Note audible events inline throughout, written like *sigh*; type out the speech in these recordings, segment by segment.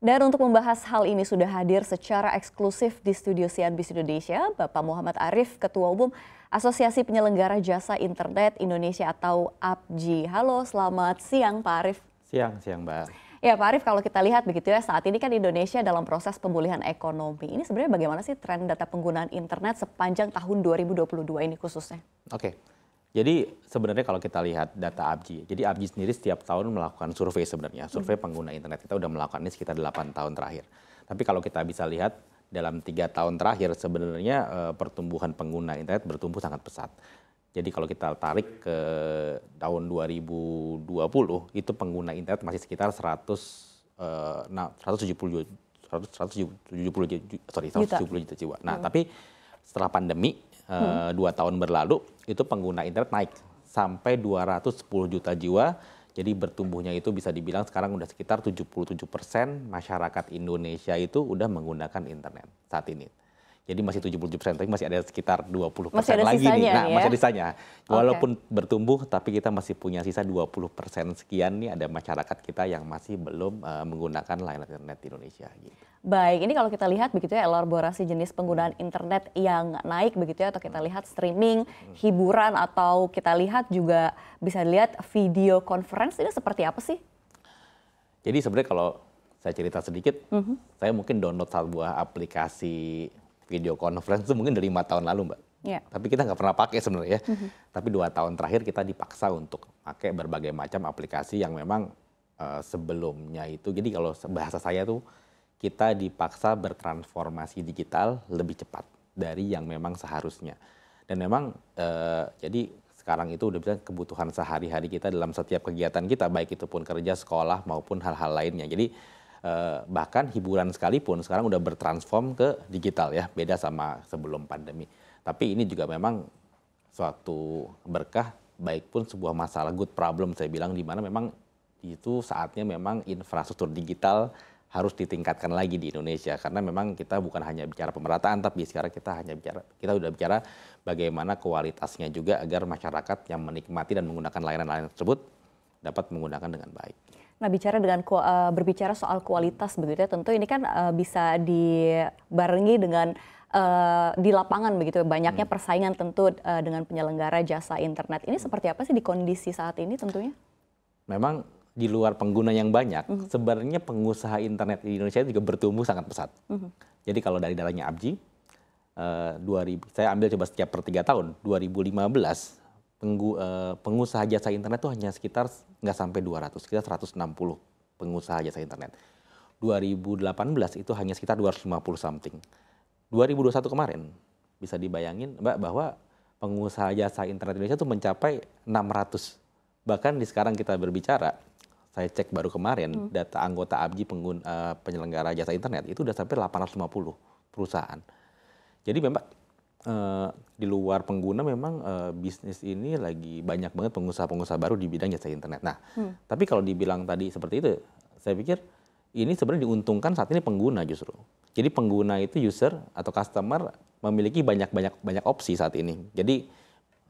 Dan untuk membahas hal ini sudah hadir secara eksklusif di studio CNBC Indonesia, Bapak Muhammad Arif, Ketua Umum Asosiasi Penyelenggara Jasa Internet Indonesia atau APJI. Halo, selamat siang Pak Arif. Siang, siang Mbak. Ya Pak Arif, kalau kita lihat begitu ya, saat ini kan Indonesia dalam proses pemulihan ekonomi. Ini sebenarnya bagaimana sih tren data penggunaan internet sepanjang tahun 2022 ini khususnya? Oke. Okay. Jadi sebenarnya kalau kita lihat data Abji, jadi Abji sendiri setiap tahun melakukan survei sebenarnya. Survei pengguna internet kita sudah melakukan ini sekitar 8 tahun terakhir. Tapi kalau kita bisa lihat dalam tiga tahun terakhir sebenarnya e, pertumbuhan pengguna internet bertumbuh sangat pesat. Jadi kalau kita tarik ke tahun 2020 itu pengguna internet masih sekitar 100 e, nah, 170 170 sorry 170 juta jiwa. Nah, iya. tapi setelah pandemi hmm. dua tahun berlalu itu pengguna internet naik sampai 210 juta jiwa. Jadi bertumbuhnya itu bisa dibilang sekarang udah sekitar 77 persen masyarakat Indonesia itu udah menggunakan internet saat ini. Jadi masih 77%, tapi masih ada sekitar 20% masih ada lagi sisanya, nih. Nah, ya? masih ada sisanya. Walaupun okay. bertumbuh, tapi kita masih punya sisa 20% sekian nih ada masyarakat kita yang masih belum uh, menggunakan layanan internet di Indonesia gitu. Baik, ini kalau kita lihat begitu ya elaborasi jenis penggunaan internet yang naik begitu ya atau kita lihat streaming, hmm. hiburan atau kita lihat juga bisa lihat video conference ini seperti apa sih? Jadi sebenarnya kalau saya cerita sedikit, uh mhm. -huh. saya mungkin download sebuah aplikasi video conference itu mungkin dari lima tahun lalu mbak. Yeah. Tapi kita nggak pernah pakai sebenarnya. Mm -hmm. Tapi dua tahun terakhir kita dipaksa untuk pakai berbagai macam aplikasi yang memang uh, sebelumnya itu. Jadi kalau bahasa saya tuh kita dipaksa bertransformasi digital lebih cepat dari yang memang seharusnya. Dan memang uh, jadi sekarang itu udah bisa kebutuhan sehari-hari kita dalam setiap kegiatan kita baik itu pun kerja, sekolah maupun hal-hal lainnya. Jadi Eh, bahkan hiburan sekalipun sekarang udah bertransform ke digital ya, beda sama sebelum pandemi. Tapi ini juga memang suatu berkah baik pun sebuah masalah good problem saya bilang di mana memang itu saatnya memang infrastruktur digital harus ditingkatkan lagi di Indonesia karena memang kita bukan hanya bicara pemerataan tapi sekarang kita hanya bicara kita sudah bicara bagaimana kualitasnya juga agar masyarakat yang menikmati dan menggunakan layanan-layanan tersebut dapat menggunakan dengan baik. Nah, bicara dengan uh, berbicara soal kualitas begitu ya, tentu ini kan uh, bisa dibarengi dengan uh, di lapangan begitu ya. banyaknya hmm. persaingan tentu uh, dengan penyelenggara jasa internet. Ini hmm. seperti apa sih di kondisi saat ini tentunya? Memang di luar pengguna yang banyak, uh hmm. -huh. sebenarnya pengusaha internet di Indonesia juga bertumbuh sangat pesat. Uh -huh. Jadi kalau dari datanya Abji, uh, 2000, saya ambil coba setiap per tiga tahun, 2015 penggu, uh, pengusaha jasa internet itu hanya sekitar nggak sampai 200, kita 160 pengusaha jasa internet. 2018 itu hanya sekitar 250 something. 2021 kemarin bisa dibayangin Mbak bahwa pengusaha jasa internet Indonesia itu mencapai 600. Bahkan di sekarang kita berbicara, saya cek baru kemarin hmm. data anggota ABJI pengguna, eh, penyelenggara jasa internet itu sudah sampai 850 perusahaan. Jadi memang uh, di luar pengguna memang uh, bisnis ini lagi banyak banget pengusaha-pengusaha baru di bidang jasa internet. Nah, hmm. tapi kalau dibilang tadi seperti itu, saya pikir ini sebenarnya diuntungkan saat ini pengguna justru. Jadi pengguna itu user atau customer memiliki banyak-banyak banyak opsi saat ini. Jadi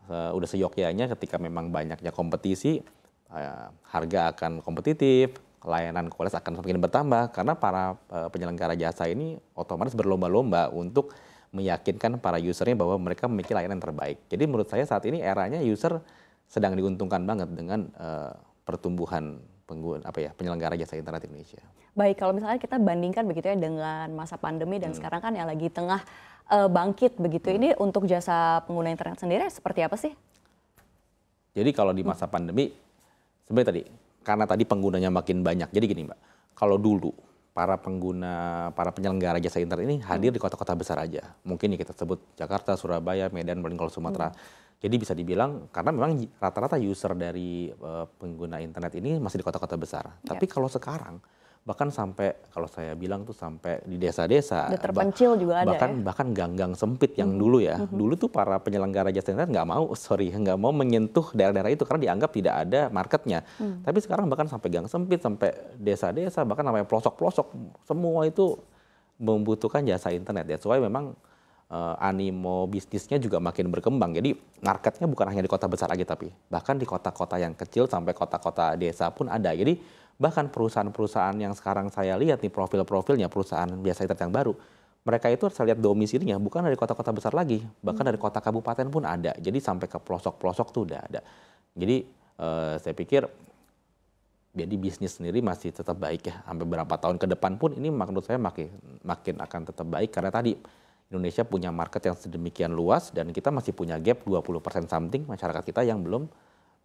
uh, udah seyogyanya ketika memang banyaknya kompetisi, uh, harga akan kompetitif, layanan kualitas akan semakin bertambah karena para uh, penyelenggara jasa ini otomatis berlomba-lomba untuk meyakinkan para usernya bahwa mereka memiliki layanan yang terbaik. Jadi menurut saya saat ini eranya user sedang diuntungkan banget dengan uh, pertumbuhan pengguna apa ya penyelenggara jasa internet Indonesia. Baik, kalau misalnya kita bandingkan begitu ya dengan masa pandemi dan hmm. sekarang kan yang lagi tengah uh, bangkit begitu. Hmm. Ini untuk jasa pengguna internet sendiri seperti apa sih? Jadi kalau di masa hmm. pandemi sebenarnya tadi karena tadi penggunanya makin banyak. Jadi gini, Mbak. Kalau dulu para pengguna, para penyelenggara jasa internet ini hadir hmm. di kota-kota besar aja. Mungkin ya kita sebut Jakarta, Surabaya, Medan, paling kalau Sumatera. Hmm. Jadi bisa dibilang karena memang rata-rata user dari uh, pengguna internet ini masih di kota-kota besar. Yeah. Tapi ya. kalau sekarang bahkan sampai kalau saya bilang tuh sampai di desa-desa terpencil juga ada bahkan ya? bahkan gang-gang sempit yang hmm. dulu ya hmm. dulu tuh para penyelenggara jasa internet nggak mau *laughs* sorry nggak mau menyentuh daerah-daerah itu karena dianggap tidak ada marketnya hmm. tapi sekarang bahkan sampai gang sempit sampai desa-desa bahkan sampai pelosok-pelosok semua itu membutuhkan jasa internet ya soalnya memang uh, animo bisnisnya juga makin berkembang. Jadi marketnya bukan hanya di kota besar lagi tapi bahkan di kota-kota yang kecil sampai kota-kota desa pun ada. Jadi bahkan perusahaan-perusahaan yang sekarang saya lihat nih profil-profilnya perusahaan biasa internet yang baru mereka itu harus lihat domisilinya bukan dari kota-kota besar lagi bahkan dari kota kabupaten pun ada jadi sampai ke pelosok-pelosok tuh udah ada jadi eh, saya pikir jadi bisnis sendiri masih tetap baik ya sampai berapa tahun ke depan pun ini menurut saya makin makin akan tetap baik karena tadi Indonesia punya market yang sedemikian luas dan kita masih punya gap 20% something masyarakat kita yang belum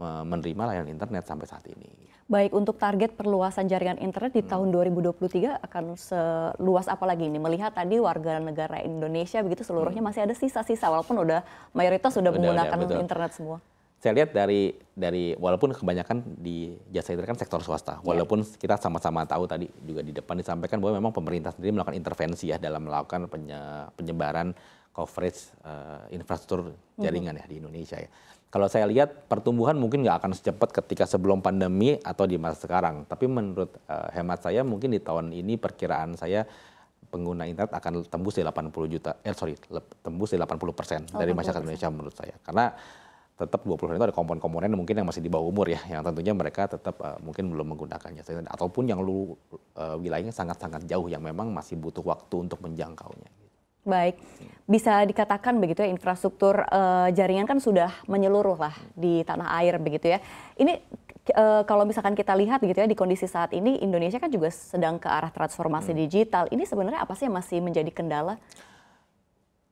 menerima layanan internet sampai saat ini. Baik, untuk target perluasan jaringan internet di hmm. tahun 2023 akan seluas apa lagi ini? Melihat tadi warga negara Indonesia begitu seluruhnya hmm. masih ada sisa-sisa walaupun udah mayoritas sudah menggunakan udah, internet semua. Saya lihat dari dari walaupun kebanyakan di jasa internet kan sektor swasta, iya. walaupun kita sama-sama tahu tadi juga di depan disampaikan bahwa memang pemerintah sendiri melakukan intervensi ya dalam melakukan penye, penyebaran coverage uh, infrastruktur hmm. jaringan mm -hmm. ya di Indonesia ya. Kalau saya lihat pertumbuhan mungkin nggak akan secepat ketika sebelum pandemi atau di masa sekarang. Tapi menurut uh, hemat saya mungkin di tahun ini perkiraan saya pengguna internet akan tembus di 80 juta, eh sorry, tembus di 80 persen oh, dari masyarakat Indonesia menurut saya. Karena tetap 20 persen itu ada komponen-komponen mungkin yang masih di bawah umur ya, yang tentunya mereka tetap uh, mungkin belum menggunakannya. Ataupun yang lu uh, wilayahnya sangat-sangat jauh yang memang masih butuh waktu untuk menjangkaunya. Baik, bisa dikatakan begitu ya infrastruktur e, jaringan kan sudah menyeluruh lah di tanah air begitu ya. Ini e, kalau misalkan kita lihat gitu ya di kondisi saat ini Indonesia kan juga sedang ke arah transformasi hmm. digital. Ini sebenarnya apa sih yang masih menjadi kendala?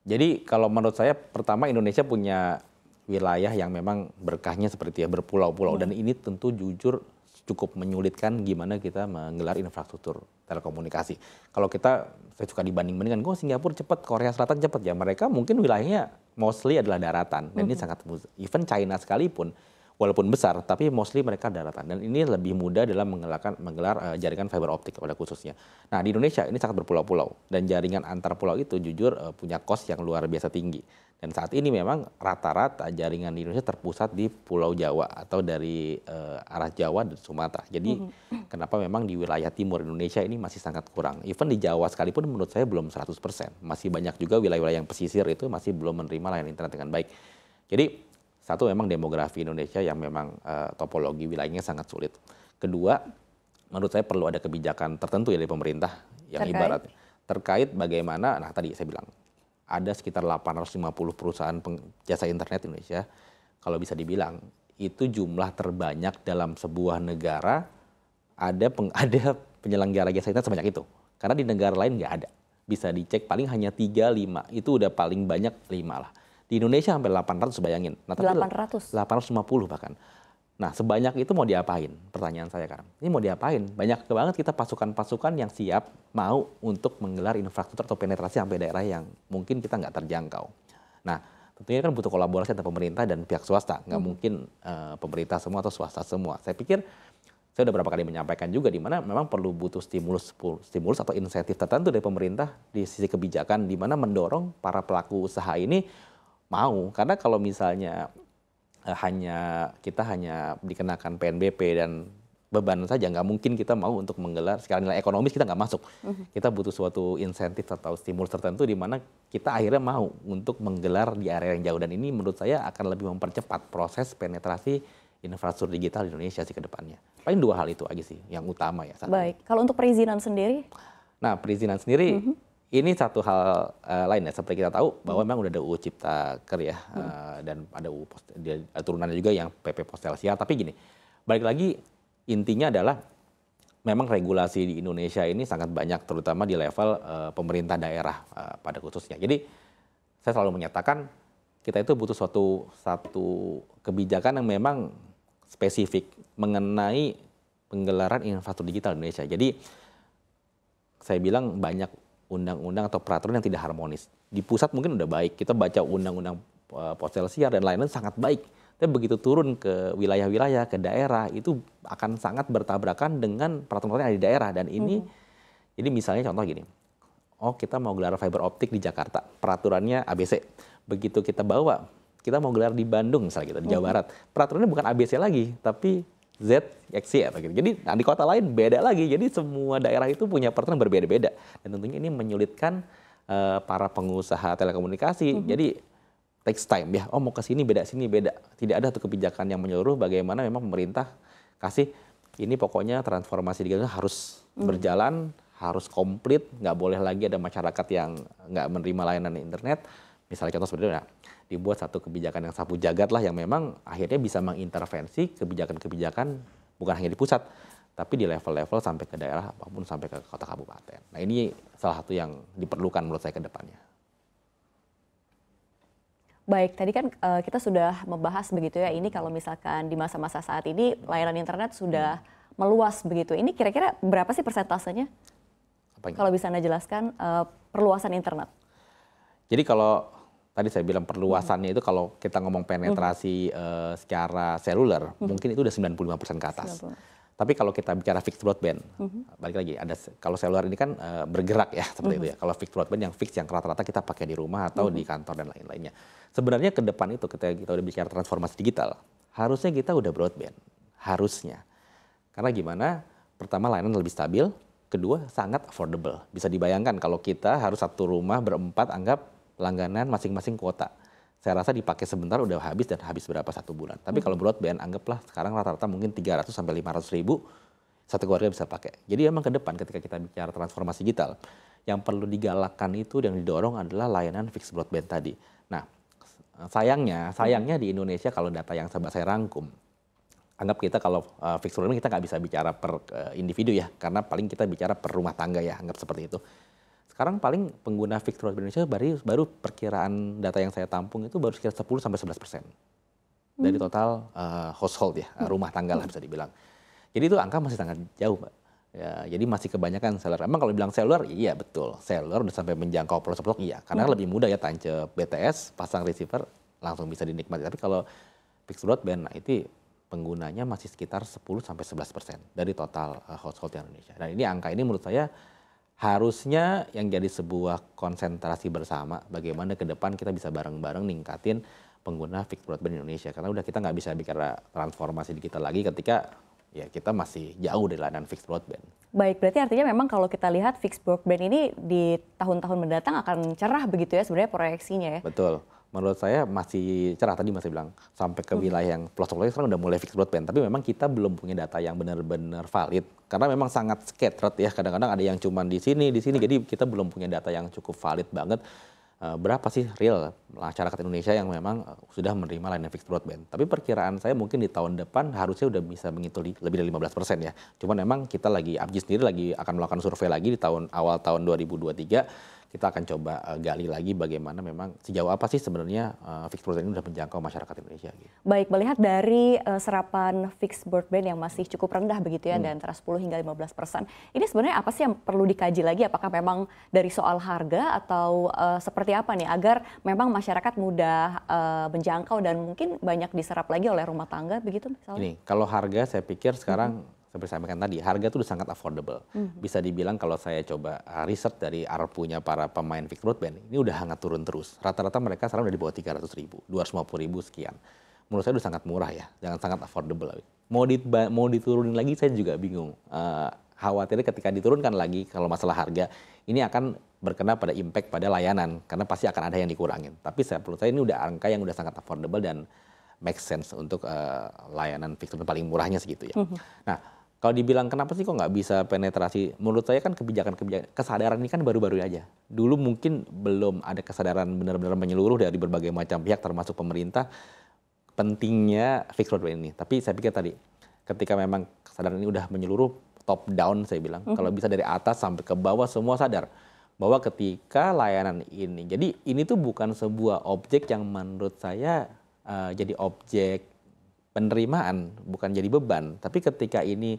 Jadi kalau menurut saya pertama Indonesia punya wilayah yang memang berkahnya seperti ya berpulau-pulau hmm. dan ini tentu jujur cukup menyulitkan gimana kita menggelar infrastruktur telekomunikasi. Kalau kita, saya suka dibanding-bandingkan, kok Singapura cepat, Korea Selatan cepat ya. Mereka mungkin wilayahnya mostly adalah daratan. Dan ini sangat, even China sekalipun, walaupun besar, tapi mostly mereka daratan. Dan ini lebih mudah dalam menggelar menggelar uh, jaringan fiber optik pada khususnya. Nah di Indonesia ini sangat berpulau-pulau. Dan jaringan antar pulau itu jujur uh, punya kos yang luar biasa tinggi. Dan saat ini memang rata-rata jaringan di Indonesia terpusat di Pulau Jawa atau dari uh, arah Jawa dan Sumatera. Jadi mm-hmm. kenapa memang di wilayah timur Indonesia ini masih sangat kurang. Even di Jawa sekalipun menurut saya belum 100%. Masih banyak juga wilayah-wilayah yang pesisir itu masih belum menerima layanan internet dengan baik. Jadi satu memang demografi Indonesia yang memang uh, topologi wilayahnya sangat sulit. Kedua, menurut saya perlu ada kebijakan tertentu ya dari pemerintah yang terkait. ibarat terkait bagaimana nah tadi saya bilang ada sekitar 850 perusahaan jasa internet Indonesia, kalau bisa dibilang itu jumlah terbanyak dalam sebuah negara ada peng, *laughs* ada penyelenggara jasa internet sebanyak itu. Karena di negara lain nggak ada. Bisa dicek paling hanya 3 5. Itu udah paling banyak 5 lah. Di Indonesia sampai 800 bayangin. Nah, 800. 850 bahkan. Nah, sebanyak itu mau diapain? Pertanyaan saya sekarang. Ini mau diapain? Banyak banget kita pasukan-pasukan yang siap mau untuk menggelar infrastruktur atau penetrasi sampai daerah yang mungkin kita nggak terjangkau. Nah, tentunya kan butuh kolaborasi antara pemerintah dan pihak swasta. Nggak hmm. mungkin uh, pemerintah semua atau swasta semua. Saya pikir saya sudah berapa kali menyampaikan juga di mana memang perlu butuh stimulus stimulus atau insentif tertentu dari pemerintah di sisi kebijakan di mana mendorong para pelaku usaha ini mau karena kalau misalnya Eh, hanya kita hanya dikenakan PNBP dan beban saja nggak mungkin kita mau untuk menggelar sekarang nilai ekonomis kita nggak masuk mhm. kita butuh suatu insentif atau stimulus tertentu di mana kita akhirnya mau untuk menggelar di area yang jauh dan ini menurut saya akan lebih mempercepat proses penetrasi infrastruktur digital di Indonesia sih ke depannya paling dua hal itu aja sih yang utama ya saat baik ini. kalau untuk perizinan sendiri nah perizinan sendiri mm -hmm ini satu hal uh, lain ya, seperti kita tahu bahwa hmm. memang udah ada UU Ciptaker ya, hmm. uh, dan ada UU Post, eh, turunannya juga yang PP Sial. Tapi gini, balik lagi intinya adalah memang regulasi di Indonesia ini sangat banyak, terutama di level uh, pemerintah daerah uh, pada khususnya. Jadi saya selalu menyatakan kita itu butuh suatu satu kebijakan yang memang spesifik mengenai penggelaran infrastruktur digital Indonesia. Jadi saya bilang banyak undang-undang atau peraturan yang tidak harmonis. Di pusat mungkin udah baik, kita baca undang-undang eh, postel siar dan lain-lain sangat baik. Tapi begitu turun ke wilayah-wilayah, ke daerah, itu akan sangat bertabrakan dengan peraturan-peraturan yang ada di daerah. Dan ini, hmm. jadi misalnya contoh gini, oh kita mau gelar fiber optik di Jakarta, peraturannya ABC. Begitu kita bawa, kita mau gelar di Bandung misalnya kita, gitu, di Jawa hmm. Barat. Peraturannya bukan ABC lagi, tapi Z, X, Y. Gitu. Jadi nah, di kota lain beda lagi. Jadi semua daerah itu punya peraturan berbeda-beda. Dan tentunya ini menyulitkan uh, para pengusaha telekomunikasi. Mm -hmm. Jadi takes time ya. Oh mau ke sini beda, sini beda. Tidak ada tuh kebijakan yang menyeluruh bagaimana memang pemerintah kasih ini pokoknya transformasi digital harus mm. berjalan, harus komplit, nggak boleh lagi ada masyarakat yang nggak menerima layanan internet Misalnya contoh seperti itu, dibuat satu kebijakan yang sapu jagat lah yang memang akhirnya bisa mengintervensi kebijakan-kebijakan bukan hanya di pusat, tapi di level-level sampai ke daerah apapun sampai ke kota kabupaten. Nah ini salah satu yang diperlukan menurut saya ke depannya. Baik, tadi kan uh, kita sudah membahas begitu ya ini kalau misalkan di masa-masa saat ini layanan internet sudah hmm. meluas begitu. Ini kira-kira berapa sih persentasenya? Apanya? Kalau bisa Anda jelaskan uh, perluasan internet. Jadi kalau tadi saya bilang perluasannya itu kalau kita ngomong penetrasi hmm. uh, secara seluler hmm. mungkin itu udah 95% persen ke atas. 90. Tapi kalau kita bicara fixed broadband, hmm. balik lagi ada kalau seluler ini kan uh, bergerak ya *laughs* seperti hmm. itu ya. Mm-hmm. Kalau fixed broadband yang fix yang rata-rata kita pakai di rumah atau hmm. di mm-hmm. kantor dan lain-lainnya. Sebenarnya ke depan itu ketika kita udah bicara transformasi digital, harusnya kita udah broadband, harusnya. Karena gimana? Pertama layanan lebih stabil, kedua sangat affordable. Bisa dibayangkan kalau kita harus satu rumah berempat anggap langganan masing-masing kuota. Saya rasa dipakai sebentar udah habis dan habis berapa satu bulan. Tapi hmm. kalau broadband anggaplah sekarang rata-rata mungkin 300 sampai 500 ribu satu keluarga bisa pakai. Jadi memang ke depan ketika kita bicara transformasi digital, yang perlu digalakkan itu yang didorong adalah layanan fixed broadband tadi. Nah, sayangnya, sayangnya di Indonesia kalau data yang saya, saya rangkum, anggap kita kalau uh, fixed broadband kita nggak bisa bicara per uh, individu ya, karena paling kita bicara per rumah tangga ya, anggap seperti itu. Sekarang paling pengguna fixed broadband Indonesia baru, baru perkiraan data yang saya tampung itu baru sekitar 10 sampai 11 persen dari hmm. total uh, household ya eh, rumah tangga lah hmm. bisa dibilang. Jadi itu angka masih sangat jauh, Pak. Ya, jadi masih kebanyakan seller. Emang kalau bilang seller, iya betul. Seller udah sampai menjangkau pelosok-pelosok, iya. Karena hmm. lebih mudah ya tancap BTS, pasang receiver, langsung bisa dinikmati. Tapi kalau fixed broadband, nah itu penggunanya masih sekitar 10 sampai 11 persen dari total uh, household di Indonesia. Dan ini angka ini menurut saya harusnya yang jadi sebuah konsentrasi bersama bagaimana ke depan kita bisa bareng-bareng ningkatin pengguna fixed broadband Indonesia karena udah kita nggak bisa bicara transformasi digital lagi ketika ya kita masih jauh dari layanan fixed broadband. Baik, berarti artinya memang kalau kita lihat fixed broadband ini di tahun-tahun mendatang akan cerah begitu ya sebenarnya proyeksinya ya. Betul menurut saya masih cerah tadi masih bilang sampai ke wilayah yang pelosok pelosok sekarang udah mulai fixed broadband tapi memang kita belum punya data yang benar-benar valid karena memang sangat scattered ya kadang-kadang ada yang cuma di sini di sini jadi kita belum punya data yang cukup valid banget eh, berapa sih real masyarakat Indonesia yang memang eh, sudah menerima layanan fixed broadband. Tapi perkiraan saya mungkin di tahun depan harusnya udah bisa mengituli lebih dari 15 persen ya. Cuman memang kita lagi, Abji sendiri lagi akan melakukan survei lagi di tahun awal tahun 2023 kita akan coba uh, gali lagi bagaimana memang sejauh apa sih sebenarnya uh, fixed broadband ini sudah menjangkau masyarakat Indonesia. Gitu. Baik, melihat dari uh, serapan fixed broadband yang masih cukup rendah begitu ya, hmm. dan antara 10 hingga 15 persen, ini sebenarnya apa sih yang perlu dikaji lagi? Apakah memang dari soal harga atau uh, seperti apa nih agar memang masyarakat mudah uh, menjangkau dan mungkin banyak diserap lagi oleh rumah tangga begitu misalnya? Ini kalau harga saya pikir sekarang hmm seperti saya sampaikan tadi, harga itu sangat affordable. Mm -hmm. Bisa dibilang kalau saya coba ah, riset dari ARPU-nya para pemain fixed broadband, ini udah hangat turun terus. Rata-rata mereka sekarang udah di bawah 300 ribu, 250 ribu sekian. Menurut saya udah sangat murah ya, jangan sangat affordable. Mau, di, mau diturunin lagi saya juga bingung. Uh, khawatirnya ketika diturunkan lagi kalau masalah harga, ini akan berkena pada impact pada layanan, karena pasti akan ada yang dikurangin. Tapi saya perlu saya ini udah angka yang udah sangat affordable dan make sense untuk uh, layanan fixed paling murahnya segitu ya. Mm -hmm. Nah, kalau dibilang kenapa sih kok nggak bisa penetrasi? Menurut saya kan kebijakan-kebijakan kesadaran ini kan baru-baru aja. Dulu mungkin belum ada kesadaran benar-benar menyeluruh dari berbagai macam pihak termasuk pemerintah pentingnya fixed broadband ini. Tapi saya pikir tadi ketika memang kesadaran ini udah menyeluruh top down saya bilang, mm -hmm. kalau bisa dari atas sampai ke bawah semua sadar bahwa ketika layanan ini. Jadi ini tuh bukan sebuah objek yang menurut saya uh, jadi objek penerimaan, bukan jadi beban. Tapi ketika ini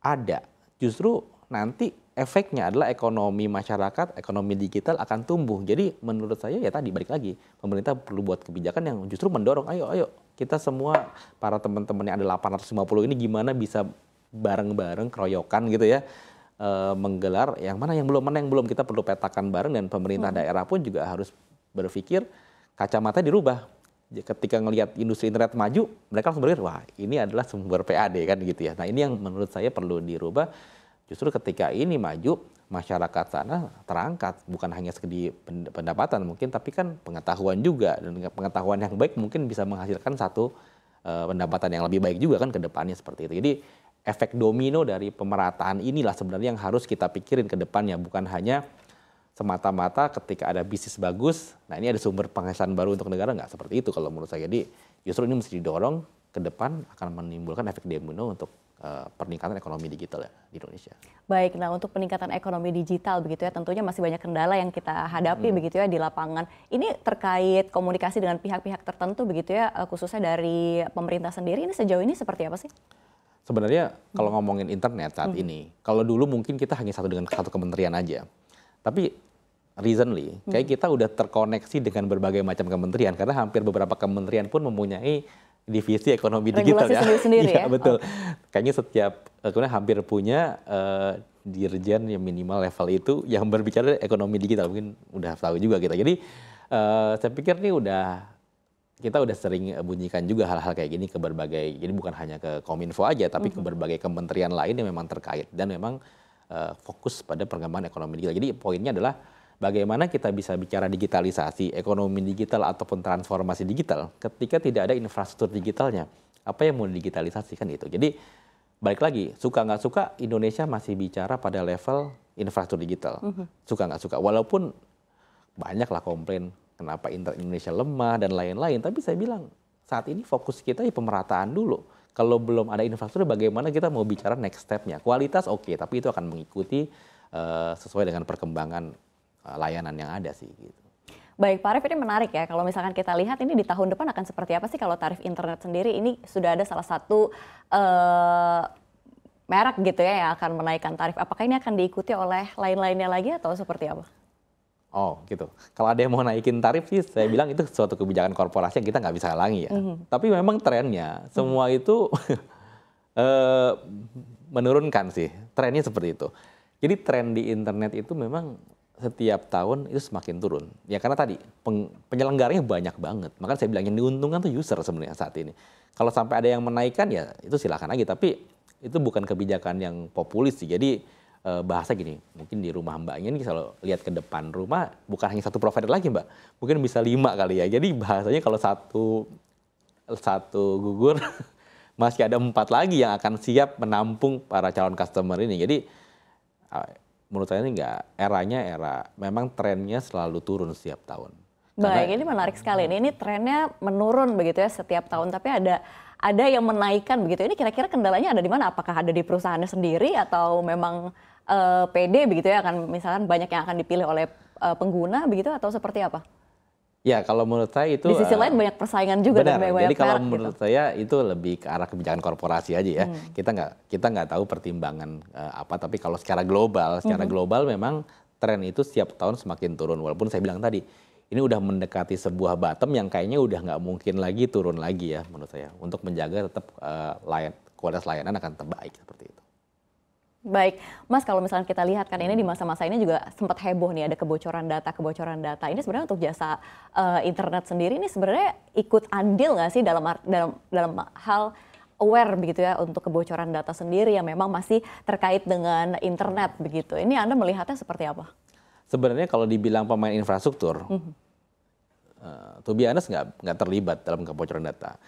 ada, justru nanti efeknya adalah ekonomi masyarakat, ekonomi digital akan tumbuh. Jadi menurut saya ya tadi balik lagi, pemerintah perlu buat kebijakan yang justru mendorong, ayo ayo kita semua para teman-teman yang ada 850 ini gimana bisa bareng-bareng keroyokan gitu ya e, menggelar yang mana yang belum mana yang belum kita perlu petakan bareng dan pemerintah hmm. daerah pun juga harus berpikir kacamata dirubah ketika ngelihat industri internet maju, mereka langsung berpikir, wah ini adalah sumber PAD kan gitu ya. Nah ini yang menurut saya perlu dirubah. Justru ketika ini maju, masyarakat sana terangkat. Bukan hanya sekedar pendapatan mungkin, tapi kan pengetahuan juga. Dan pengetahuan yang baik mungkin bisa menghasilkan satu uh, pendapatan yang lebih baik juga kan ke depannya seperti itu. Jadi efek domino dari pemerataan inilah sebenarnya yang harus kita pikirin ke depannya. Bukan hanya semata-mata ketika ada bisnis bagus, nah ini ada sumber penghasilan baru untuk negara nggak seperti itu kalau menurut saya. Jadi justru ini mesti didorong ke depan akan menimbulkan efek domino untuk uh, peningkatan ekonomi digital ya di Indonesia. Baik, nah untuk peningkatan ekonomi digital begitu ya, tentunya masih banyak kendala yang kita hadapi hmm. begitu ya di lapangan. Ini terkait komunikasi dengan pihak-pihak tertentu begitu ya, eh, khususnya dari pemerintah sendiri. Ini sejauh ini seperti apa sih? Sebenarnya hmm. kalau ngomongin internet saat hmm. ini, kalau dulu mungkin kita hanya satu dengan satu kementerian aja. Tapi recently, hmm. kita udah terkoneksi dengan berbagai macam kementerian karena hampir beberapa kementerian pun mempunyai divisi ekonomi Regulasi digital ya. Sendiri -sendiri *laughs* iya, ya, betul. Okay. Kayaknya setiap eh, kemudian hampir punya uh, dirjen yang minimal level itu yang berbicara ekonomi digital mungkin udah tahu juga kita. Jadi uh, saya pikir ini udah kita udah sering bunyikan juga hal-hal kayak gini ke berbagai jadi bukan hanya ke Kominfo aja tapi -hmm. ke berbagai kementerian lain yang memang terkait dan memang uh, fokus pada perkembangan ekonomi digital. Jadi poinnya adalah bagaimana kita bisa bicara digitalisasi, ekonomi digital ataupun transformasi digital ketika tidak ada infrastruktur digitalnya. Apa yang mau digitalisasi kan gitu. Jadi balik lagi suka nggak suka Indonesia masih bicara pada level infrastruktur digital. Mhm. Suka nggak suka. Walaupun banyaklah komplain kenapa internet Indonesia lemah dan lain-lain, tapi saya bilang saat ini fokus kita ya pemerataan dulu. Kalau belum ada infrastruktur, bagaimana kita mau bicara next step-nya? Kualitas oke, okay, tapi itu akan mengikuti eh, sesuai dengan perkembangan Eh, layanan yang ada sih gitu. Baik, Pak Arief ini menarik ya. Kalau misalkan kita lihat ini di tahun depan akan seperti apa sih kalau tarif internet sendiri ini sudah ada salah satu uh, merek gitu ya yang akan menaikkan tarif. Apakah ini akan diikuti oleh lain-lainnya lagi atau seperti apa? Oh gitu. Kalau ada yang mau naikin tarif sih, saya bilang itu suatu kebijakan korporasi yang kita nggak bisa halangi ya. Mm -hmm. Tapi memang trennya semua mm -hmm. itu uh, *laughs* menurunkan sih. Trennya seperti itu. Jadi tren di internet itu memang setiap tahun itu semakin turun. Ya karena tadi peng, penyelenggaranya banyak banget. Maka saya bilang yang diuntungkan tuh user sebenarnya saat ini. Kalau sampai ada yang menaikkan ya itu silakan lagi, Tapi itu bukan kebijakan yang populis sih. Jadi eh, bahasa gini, mungkin di rumah mbaknya ini kalau lihat ke depan rumah bukan hanya satu provider lagi mbak. Mungkin bisa lima kali ya. Jadi bahasanya kalau satu satu gugur *laughs* masih ada empat lagi yang akan siap menampung para calon customer ini. Jadi ah, menurut saya ini enggak eranya era memang trennya selalu turun setiap tahun. Baik, ini menarik sekali ini. Ini trennya menurun begitu ya setiap tahun, tapi ada ada yang menaikkan begitu. Ini kira-kira kendalanya ada di mana? Apakah ada di perusahaannya sendiri atau memang uh, eh, PD begitu ya akan misalkan banyak yang akan dipilih oleh uh, pengguna begitu atau seperti apa? Ya kalau menurut saya itu di sisi uh, lain banyak persaingan juga benar. dan banyak Jadi kalau merek, menurut gitu. saya itu lebih ke arah kebijakan korporasi aja ya. Hmm. Kita nggak kita nggak tahu pertimbangan uh, apa tapi kalau secara global secara hmm. global memang tren itu setiap tahun semakin turun walaupun saya bilang tadi ini udah mendekati sebuah bottom yang kayaknya udah nggak mungkin lagi turun lagi ya menurut saya untuk menjaga tetap uh, eh, layan kualitas layanan akan terbaik seperti itu. Baik, Mas kalau misalnya kita lihat kan ini di masa-masa ini juga sempat heboh nih ada kebocoran data, kebocoran data. Ini sebenarnya untuk jasa uh, internet sendiri ini sebenarnya ikut andil nggak sih dalam dalam dalam hal aware begitu ya untuk kebocoran data sendiri yang memang masih terkait dengan internet begitu. Ini Anda melihatnya seperti apa? Sebenarnya kalau dibilang pemain infrastruktur, mm -hmm. uh, nggak nggak terlibat dalam kebocoran data.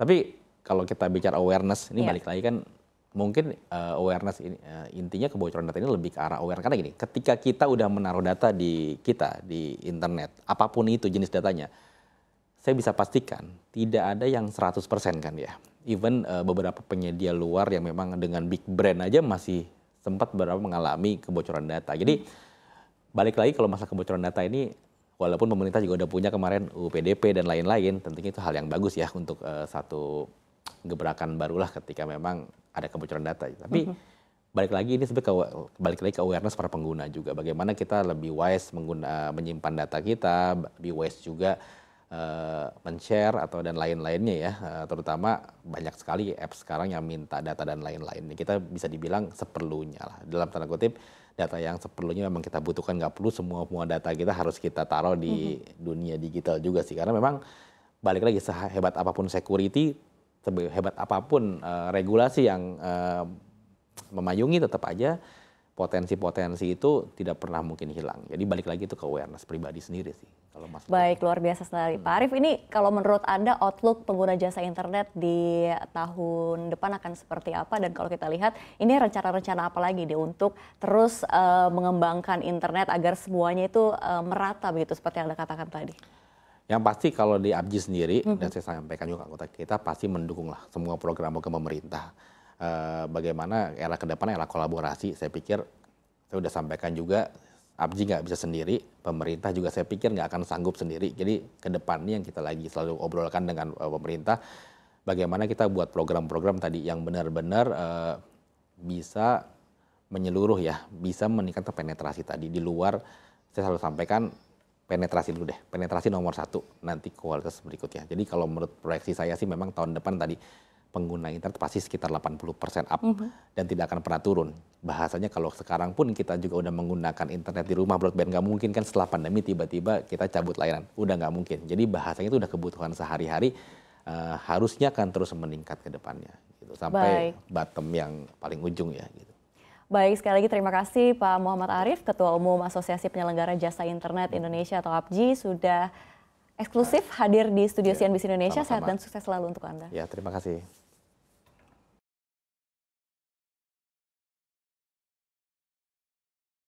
Tapi kalau kita bicara awareness ini yeah. balik lagi kan mungkin uh, awareness ini uh, intinya kebocoran data ini lebih ke arah awareness karena gini ketika kita udah menaruh data di kita di internet apapun itu jenis datanya saya bisa pastikan tidak ada yang 100% kan ya even uh, beberapa penyedia luar yang memang dengan big brand aja masih sempat beberapa mengalami kebocoran data jadi balik lagi kalau masalah kebocoran data ini walaupun pemerintah juga udah punya kemarin UPDP dan lain-lain tentunya itu hal yang bagus ya untuk uh, satu gebrakan barulah ketika memang ada kebocoran data. Tapi mm-hmm. balik lagi ini sebenarnya ke, balik lagi ke awareness para pengguna juga. Bagaimana kita lebih wise mengguna, menyimpan data kita, lebih wise juga uh, men-share atau dan lain-lainnya ya. Uh, terutama banyak sekali apps sekarang yang minta data dan lain lain Kita bisa dibilang seperlunya lah. Dalam tanda kutip data yang seperlunya memang kita butuhkan nggak perlu semua semua data kita harus kita taruh di mm -hmm. dunia digital juga sih karena memang balik lagi sehebat apapun security sehebat apapun uh, regulasi yang uh, memayungi tetap aja potensi-potensi itu tidak pernah mungkin hilang. Jadi balik lagi itu ke awareness pribadi sendiri sih. Kalau Mas Baik, luar biasa sekali. Hmm. Pak Arief, ini kalau menurut Anda outlook pengguna jasa internet di tahun depan akan seperti apa? Dan kalau kita lihat, ini rencana-rencana apa lagi deh untuk terus uh, mengembangkan internet agar semuanya itu uh, merata begitu seperti yang Anda katakan tadi? Yang pasti kalau di ABJI sendiri, mm -hmm. dan saya sampaikan juga anggota kita, pasti mendukunglah semua program-program pemerintah. E, bagaimana era ke era kolaborasi, saya pikir, saya sudah sampaikan juga, ABJI nggak bisa sendiri, pemerintah juga saya pikir nggak akan sanggup sendiri. Jadi ke depannya yang kita lagi selalu obrolkan dengan eh, pemerintah, bagaimana kita buat program-program tadi yang benar-benar e, bisa menyeluruh ya, bisa meningkatkan penetrasi tadi di luar. Saya selalu sampaikan penetrasi dulu deh. Penetrasi nomor satu, nanti kualitas berikutnya. Jadi kalau menurut proyeksi saya sih memang tahun depan tadi pengguna internet pasti sekitar 80% up mm -hmm. dan tidak akan pernah turun. Bahasanya kalau sekarang pun kita juga udah menggunakan internet di rumah broadband nggak mungkin kan setelah pandemi tiba-tiba kita cabut layanan udah nggak mungkin. Jadi bahasanya itu udah kebutuhan sehari-hari uh, harusnya akan terus meningkat ke depannya gitu sampai Bye. bottom yang paling ujung ya. Gitu. Baik, sekali lagi terima kasih Pak Muhammad Arif, Ketua Umum Asosiasi Penyelenggara Jasa Internet Indonesia atau APJI sudah eksklusif hadir di studio iya, CNBC Indonesia. Sehat dan sukses selalu untuk Anda. Ya, terima kasih.